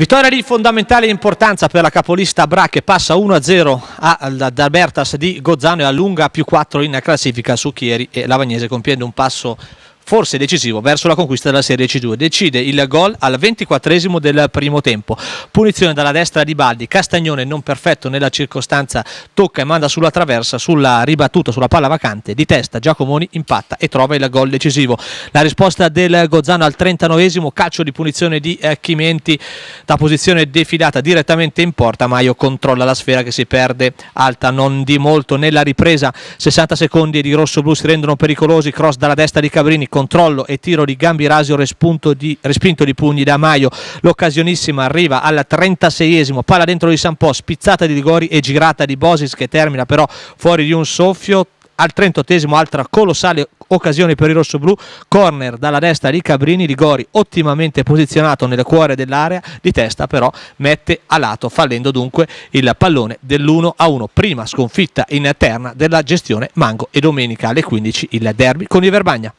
Vittoria di fondamentale importanza per la capolista Bra che passa 1-0 ad Albertas di Gozzano e allunga più 4 in classifica su Chieri e Lavagnese compiendo un passo forse decisivo verso la conquista della Serie C2. Decide il gol al 24 del primo tempo. Punizione dalla destra di Baldi, Castagnone non perfetto nella circostanza, tocca e manda sulla traversa, sulla ribattuta, sulla palla vacante di testa. Giacomoni impatta e trova il gol decisivo. La risposta del Gozzano al 39 calcio di punizione di eh, Chimenti da posizione defilata direttamente in porta. Maio controlla la sfera che si perde alta non di molto nella ripresa. 60 secondi di rosso-blu si rendono pericolosi, cross dalla destra di Cabrini Con controllo e tiro di Gambirasio respinto di, respinto di pugni da Maio, l'occasionissima arriva al 36esimo, palla dentro di San Po, spizzata di rigori e girata di Bosis che termina però fuori di un soffio, al 38 altra colossale occasione per il rossoblù, corner dalla destra di Cabrini, Ligori ottimamente posizionato nel cuore dell'area, di testa però mette a lato, fallendo dunque il pallone dell'1 a 1, prima sconfitta in terna della gestione Mango e domenica alle 15 il derby con i Verbagna.